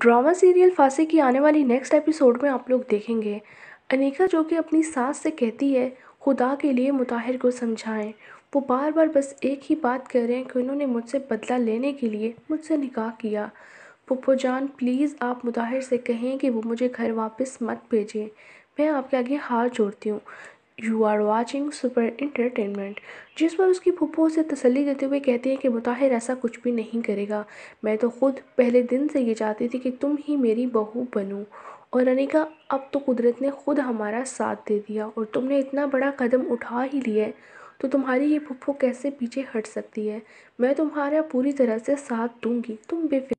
drama serial फांसी की आने वाली नेक्स्ट एपिसोड में आप लोग देखेंगे अनिका जो कि अपनी सास से कहती है खुदा के लिए मुताहिर को समझाएं वो बार बार बस एक ही बात कह रहे हैं कि उन्होंने मुझसे बदला लेने के लिए मुझसे निकाह किया पुप्पो जान प्लीज़ आप मुताहिर से कहें कि वो मुझे घर वापस मत भेजें मैं आपके आगे हार जोड़ती हूँ you are watching super entertainment जिस पर उसकी फुप्पो से तसली देते हुए कहती है कि मुताहिर ऐसा कुछ भी नहीं करेगा मैं तो ख़ुद पहले दिन से ये चाहती थी कि तुम ही मेरी बहू बनो और अनिका अब तो कुदरत ने ख़ुद हमारा साथ दे दिया और तुमने इतना बड़ा कदम उठा ही लिया है तो तुम्हारी ये फुप्पो कैसे पीछे हट सकती है मैं तुम्हारा पूरी तरह से साथ दूंगी तुम बेफिक